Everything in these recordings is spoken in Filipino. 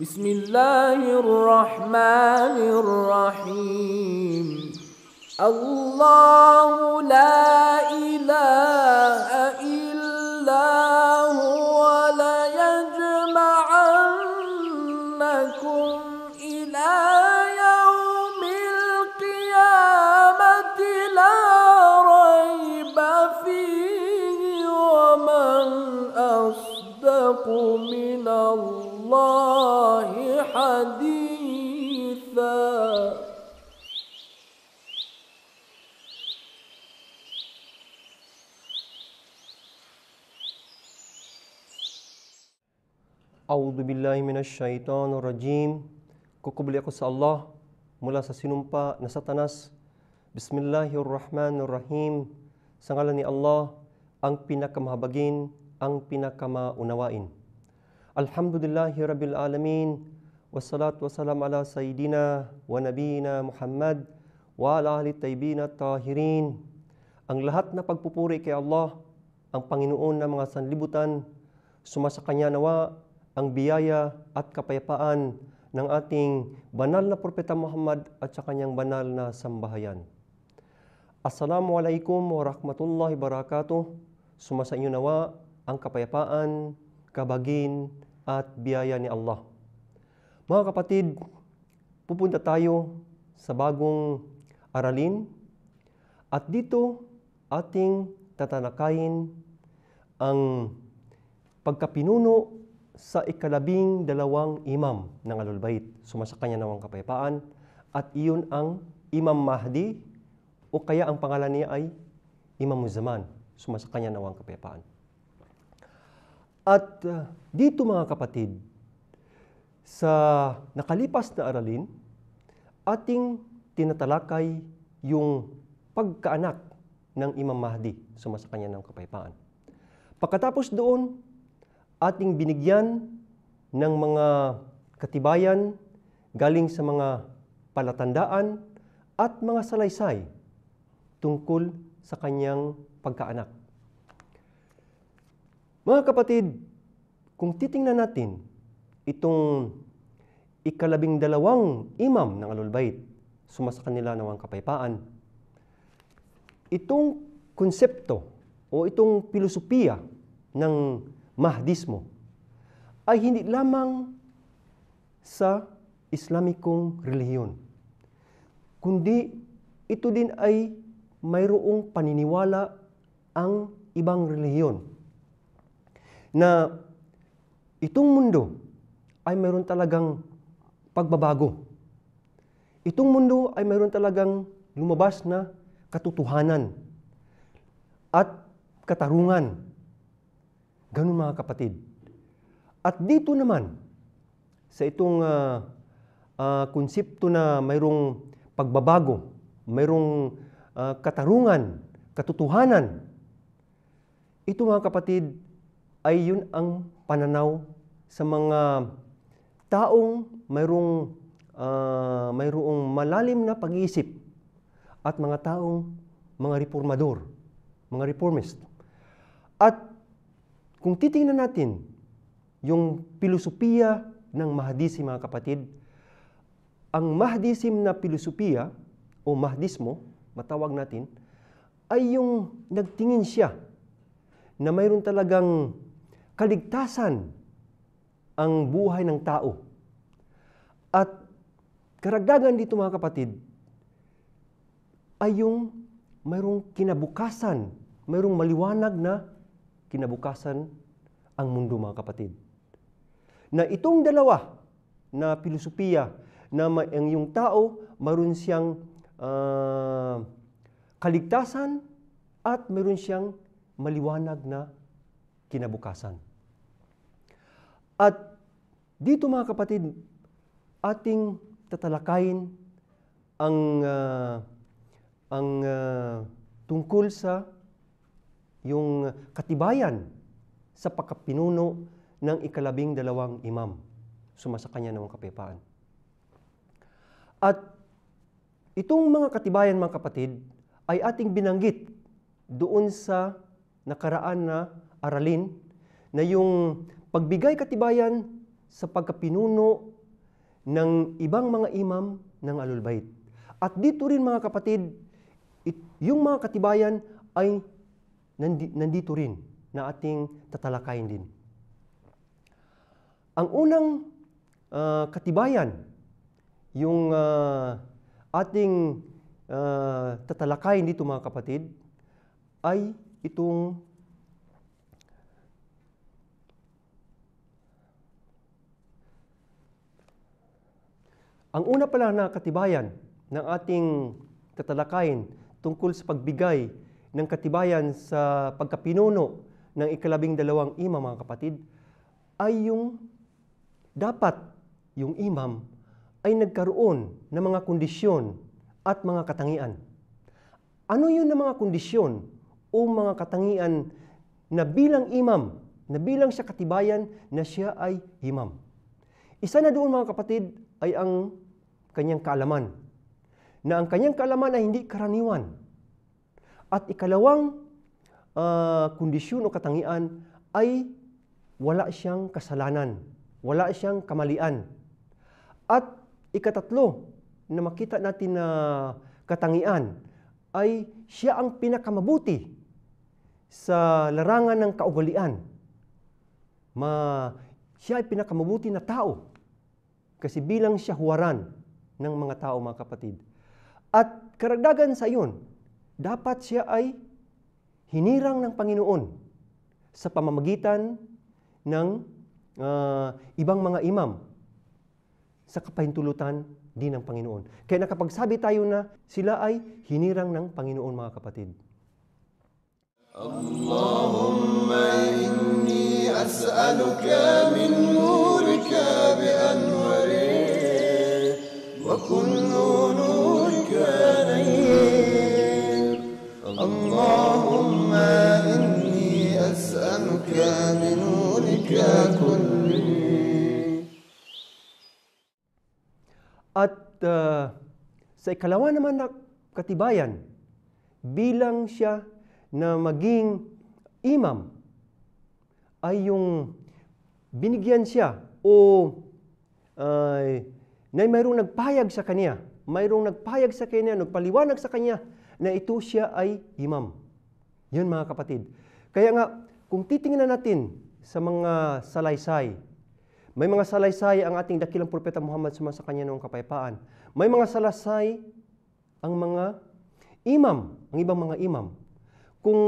بسم الله الرحمن الرحيم الله لا إله إلا هو حديثا A'udhu billahi minasyaitonir rajim. Kukubli ako sa Allah mula sa sinumpa na satanas. Bismillahirrahmanirrahim. Sa ngalan ni Allah, ang pinakamahabagin, ang pinakamaunawain. Alhamdulillahi Rabbil Alamin. والصلاة والسلام ala Sayyidina wa Nabiyina Muhammad wa ala ahli tayyibin at tahirin. Ang lahat na pagpupuri kay Allah, ang Panginoon ng mga sanlibutan, sumasa kanya nawa ang biyaya at kapayapaan ng ating banal na propeta Muhammad at sa kanyang banal na sambahayan. Assalamualaikum warahmatullahi wabarakatuh. Sumasa inyo nawa ang kapayapaan, kabagin at biyaya ni Allah. Mga kapatid, pupunta tayo sa bagong aralin at dito ating tatanakayin ang pagkapinuno sa ikalabing dalawang imam ng Alulbait. Sumasa kanya nawang kapayapaan at iyon ang Imam Mahdi o kaya ang pangalan niya ay Imam Muzaman. Sumasakanya kanya kapayapaan. At uh, dito mga kapatid, sa nakalipas na aralin, ating tinatalakay yung pagkaanak ng Imam Mahdi, sa sumasakanya ng kapayapaan. Pagkatapos doon, ating binigyan ng mga katibayan galing sa mga palatandaan at mga salaysay tungkol sa kanyang pagkaanak. Mga kapatid, kung titingnan natin itong ikalabing dalawang imam ng Alulbayt. Sumasa nila ng ang kapayapaan. Itong konsepto o itong filosofiya ng Mahdismo ay hindi lamang sa Islamikong relihiyon, kundi ito din ay mayroong paniniwala ang ibang reliyon na itong mundo ay mayroon talagang pagbabago. Itong mundo ay mayroon talagang lumabas na katotohanan at katarungan. Ganun mga kapatid. At dito naman, sa itong uh, uh, konsepto na mayroong pagbabago, mayroong uh, katarungan, katotohanan, ito mga kapatid ay yun ang pananaw sa mga taong mayroong, uh, mayroong malalim na pag-iisip at mga taong mga reformador, mga reformist. At kung titingnan natin yung filosofiya ng Mahdisim, mga kapatid, ang Mahdisim na filosofiya o Mahdismo, matawag natin, ay yung nagtingin siya na mayroon talagang kaligtasan ang buhay ng tao at karagdagan dito mga kapatid, ay yung mayroong kinabukasan, mayroong maliwanag na kinabukasan ang mundo mga kapatid. Na itong dalawa na filosofiya na ang yung tao mayroon siyang uh, kaligtasan at mayroon siyang maliwanag na kinabukasan. At dito mga kapatid, ating tatalakayin ang uh, ang uh, tungkol sa yung katibayan sa pagkapinuno ng ikalabing dalawang imam. Sumasa kanya ng kapepaan. At itong mga katibayan, mga kapatid, ay ating binanggit doon sa nakaraan na aralin na yung pagbigay katibayan sa pagkapinuno ng ibang mga imam ng Alulbayt. At dito rin mga kapatid, it, yung mga katibayan ay nandi, nandito rin na ating tatalakayin din. Ang unang uh, katibayan, yung uh, ating uh, tatalakayin dito mga kapatid, ay itong Ang una pala na katibayan ng ating tatalakayin tungkol sa pagbigay ng katibayan sa pagkapinuno ng ikalabing dalawang imam, mga kapatid, ay yung dapat yung imam ay nagkaroon ng mga kondisyon at mga katangian. Ano yun ng mga kondisyon o mga katangian na bilang imam, na bilang siya katibayan na siya ay imam? Isa na doon mga kapatid ay ang kanyang kaalaman, na ang kanyang kaalaman ay hindi karaniwan. At ikalawang uh, kondisyon o katangian ay wala siyang kasalanan, wala siyang kamalian. At ikatatlo na makita natin na katangian ay siya ang pinakamabuti sa larangan ng kaugalian. Ma, siya ay pinakamabuti na tao kasi bilang siya huwaran ng mga tao, mga kapatid. At karagdagan sa iyon, dapat siya ay hinirang ng Panginoon sa pamamagitan ng uh, ibang mga imam sa kapahintulutan din ng Panginoon. Kaya nakapagsabi tayo na sila ay hinirang ng Panginoon mga kapatid. Allahumma inni as'aluka min nurika bi an وكل نورك نير اللهم إني أسألك بنورك كله At uh, sa ikalawa naman na katibayan, bilang siya na maging imam ay yung binigyan siya o uh, na mayroong nagpayag sa kanya, mayroong nagpayag sa kanya, nagpaliwanag sa kanya na ito siya ay imam. Yun mga kapatid. Kaya nga, kung titingnan natin sa mga salaysay, may mga salaysay ang ating dakilang propeta Muhammad sa kanya noong kapayapaan. May mga salaysay ang mga imam, ang ibang mga imam. Kung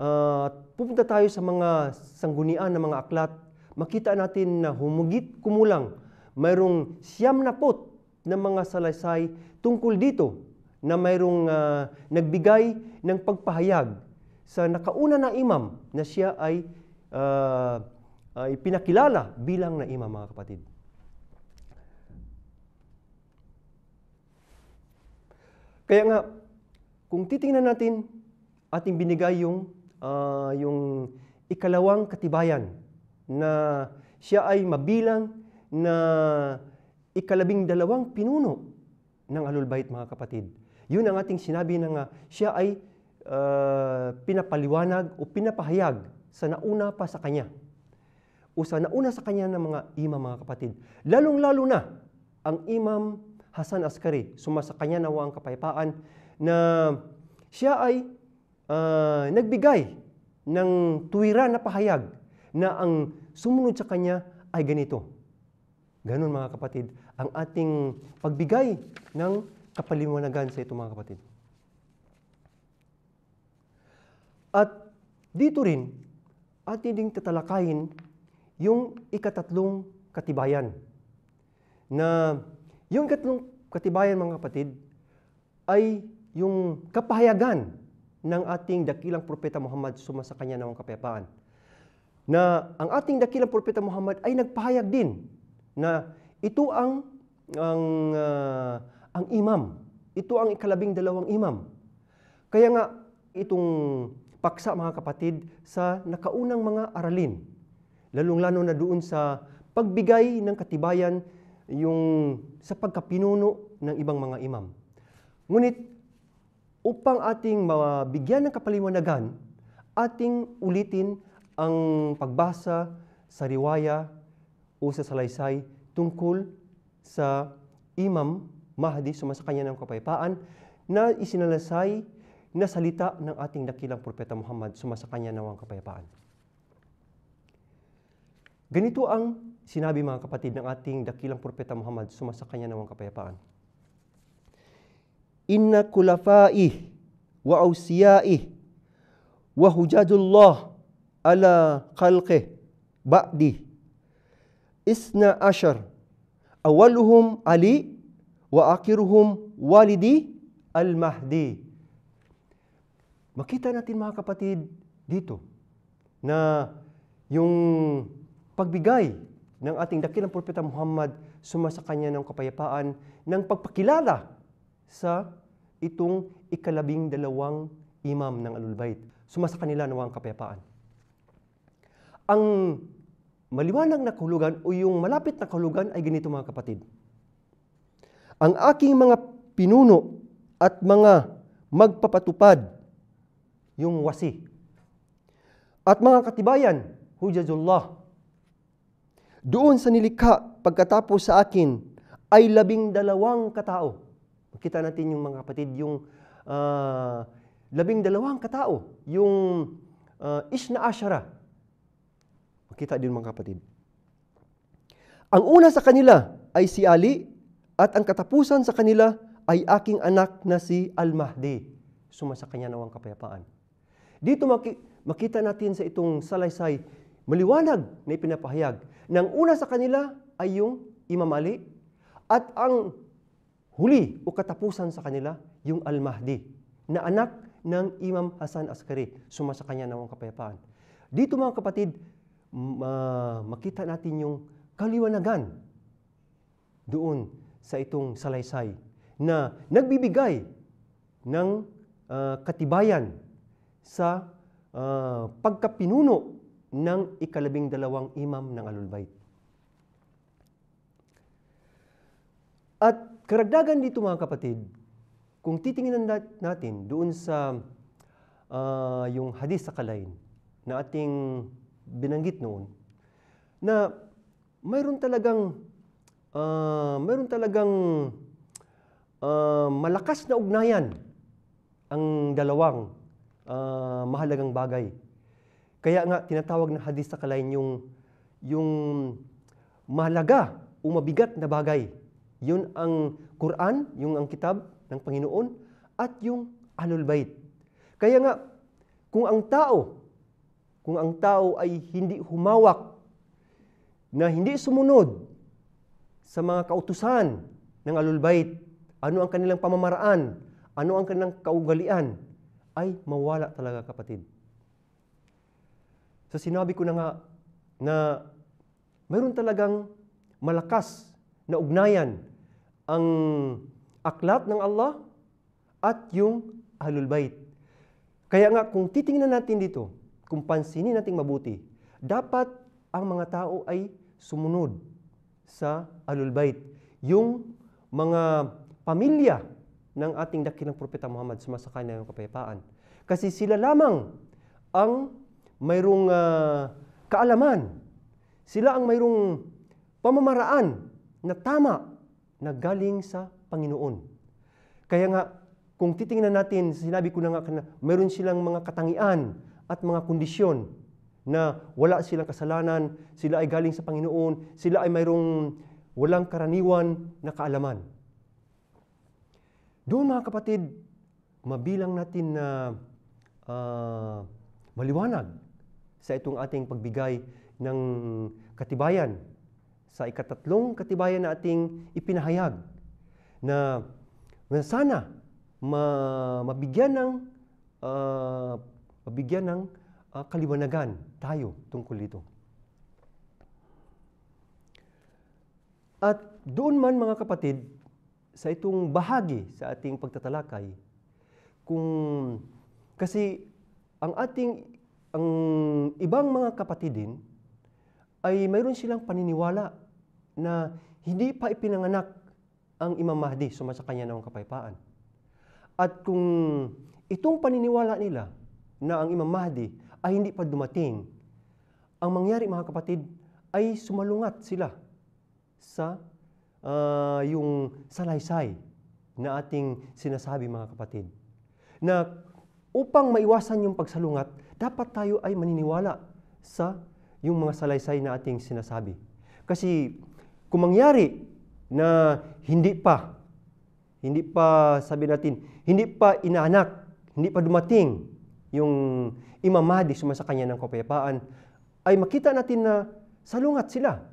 uh, pupunta tayo sa mga sanggunian ng mga aklat, makita natin na humugit kumulang mayroong siyam na pot ng mga salaysay tungkol dito na mayroong uh, nagbigay ng pagpahayag sa nakauna na imam na siya ay uh, ay pinakilala bilang na imam mga kapatid. Kaya nga kung titingnan natin ating binigay yung uh, yung ikalawang katibayan na siya ay mabilang na ikalabing dalawang pinuno ng alulbayt mga kapatid. Yun ang ating sinabi na nga, siya ay uh, pinapaliwanag o pinapahayag sa nauna pa sa kanya. O sa nauna sa kanya ng mga imam mga kapatid. Lalong-lalo na ang imam Hasan Askari, sumasakanya nawa ang kapayapaan na siya ay uh, nagbigay ng tuwira na pahayag na ang sumunod sa kanya ay ganito. Ganun mga kapatid, ang ating pagbigay ng kapaliwanagan sa ito mga kapatid. At dito rin, atin ding tatalakayin yung ikatatlong katibayan. Na yung ikatlong katibayan mga kapatid ay yung kapahayagan ng ating dakilang propeta Muhammad suma sa kanya namang kapayapaan. Na ang ating dakilang propeta Muhammad ay nagpahayag din na ito ang ang uh, ang imam. Ito ang ikalabing dalawang imam. Kaya nga itong paksa mga kapatid sa nakaunang mga aralin. Lalong-lalo na doon sa pagbigay ng katibayan yung sa pagkapinuno ng ibang mga imam. Ngunit upang ating mabigyan ng kapaliwanagan, ating ulitin ang pagbasa sa riwaya o sa salaysay tungkol sa Imam Mahdi sumasakanya ng kapayapaan na isinalasay na salita ng ating dakilang propeta Muhammad sumasakanya ng kapayapaan. Ganito ang sinabi mga kapatid ng ating dakilang propeta Muhammad sumasakanya ng kapayapaan. Inna kulafai wa awsiyai wa hujadullah ala khalqi ba'di isna ashar. Awaluhum Ali wa akiruhum walidi al-Mahdi. Makita natin mga kapatid dito na yung pagbigay ng ating dakilang propeta Muhammad sumasakanya ng kapayapaan ng pagpakilala sa itong ikalabing dalawang imam ng Alulbayt. Sumasaka nila nawa ang kapayapaan. Ang maliwanag na kahulugan o yung malapit na kahulugan ay ganito mga kapatid. Ang aking mga pinuno at mga magpapatupad, yung wasi. At mga katibayan, hujajullah. Doon sa nilikha pagkatapos sa akin ay labing dalawang katao. Makita natin yung mga kapatid, yung uh, labing dalawang katao, yung uh, ah, ishna ashara, Makita din mga kapatid. Ang una sa kanila ay si Ali at ang katapusan sa kanila ay aking anak na si Al-Mahdi. Sumasa kanya nawang kapayapaan. Dito makita natin sa itong salaysay, maliwanag na ipinapahayag na ang una sa kanila ay yung Imam Ali at ang huli o katapusan sa kanila yung Al-Mahdi na anak ng Imam Hasan Askari. Sumasa kanya nawang kapayapaan. Dito mga kapatid, ma- makita natin yung kaliwanagan doon sa itong salaysay na nagbibigay ng uh, katibayan sa uh, pagkapinuno ng ikalabing dalawang imam ng Alulbayt. At karagdagan dito mga kapatid, kung titingnan natin doon sa uh, yung hadis sa kalain na ating binanggit noon na mayroon talagang uh, mayroon talagang uh, malakas na ugnayan ang dalawang uh, mahalagang bagay. Kaya nga tinatawag na hadis sa kalain yung yung mahalaga o mabigat na bagay. Yun ang Quran, yung ang kitab ng Panginoon at yung Alul Bait. Kaya nga kung ang tao kung ang tao ay hindi humawak na hindi sumunod sa mga kautusan ng alulbait, ano ang kanilang pamamaraan, ano ang kanilang kaugalian, ay mawala talaga kapatid. Sa so, sinabi ko na nga na mayroon talagang malakas na ugnayan ang aklat ng Allah at yung ahlul Kaya nga kung titingnan natin dito, kung pansinin nating mabuti, dapat ang mga tao ay sumunod sa alulbait. Yung mga pamilya ng ating dakilang propeta Muhammad sumasakay na yung kapayapaan. Kasi sila lamang ang mayroong uh, kaalaman. Sila ang mayroong pamamaraan na tama na galing sa Panginoon. Kaya nga, kung titingnan natin, sinabi ko na nga, mayroon silang mga katangian, at mga kondisyon na wala silang kasalanan, sila ay galing sa Panginoon, sila ay mayroong walang karaniwan na kaalaman. Doon mga kapatid, mabilang natin na uh, maliwanag sa itong ating pagbigay ng katibayan sa ikatatlong katibayan na ating ipinahayag na sana ma, mabigyan ng uh, Mabigyan ng uh, kaliwanagan tayo tungkol dito. At doon man mga kapatid, sa itong bahagi sa ating pagtatalakay, kung kasi ang ating ang ibang mga kapatid din ay mayroon silang paniniwala na hindi pa ipinanganak ang Imam Mahdi, sumasakanya ng kapayapaan. At kung itong paniniwala nila na ang Imam Mahdi ay hindi pa dumating. Ang mangyari mga kapatid ay sumalungat sila sa uh, yung salaysay na ating sinasabi mga kapatid. Na upang maiwasan yung pagsalungat, dapat tayo ay maniniwala sa yung mga salaysay na ating sinasabi. Kasi kung mangyari na hindi pa, hindi pa sabi natin, hindi pa inaanak, hindi pa dumating yung imamadi sumasakanya ng kapayapaan, ay makita natin na salungat sila.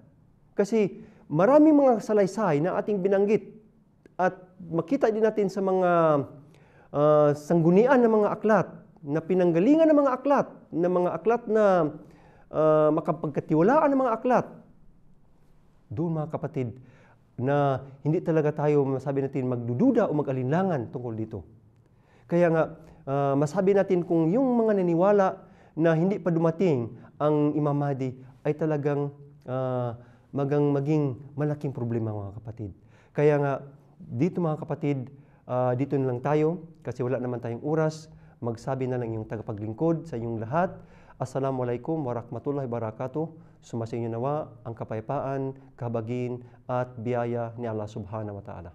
Kasi maraming mga salaysay na ating binanggit at makita din natin sa mga uh, sanggunian ng mga aklat, na pinanggalingan ng mga aklat, ng mga aklat na uh, makapagkatiwalaan ng mga aklat. Doon mga kapatid, na hindi talaga tayo masabi natin magdududa o mag-alinlangan tungkol dito. Kaya nga, uh, masabi natin kung yung mga naniwala na hindi pa dumating ang Imam Mahdi ay talagang uh, magang maging malaking problema mga kapatid. Kaya nga dito mga kapatid, uh, dito na lang tayo kasi wala naman tayong oras. Magsabi na lang yung tagapaglingkod sa inyong lahat. Assalamualaikum warahmatullahi wabarakatuh. Sumasin nawa ang kapayapaan, kabagin at biyaya ni Allah subhanahu wa ta'ala.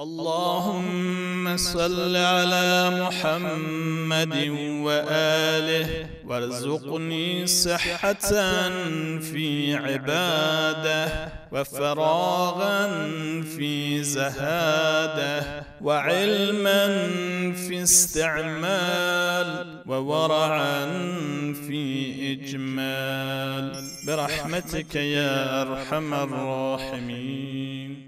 اللهم صل على محمد وآله وارزقني صحة في عباده وفراغا في زهاده وعلما في استعمال وورعا في إجمال برحمتك يا أرحم الراحمين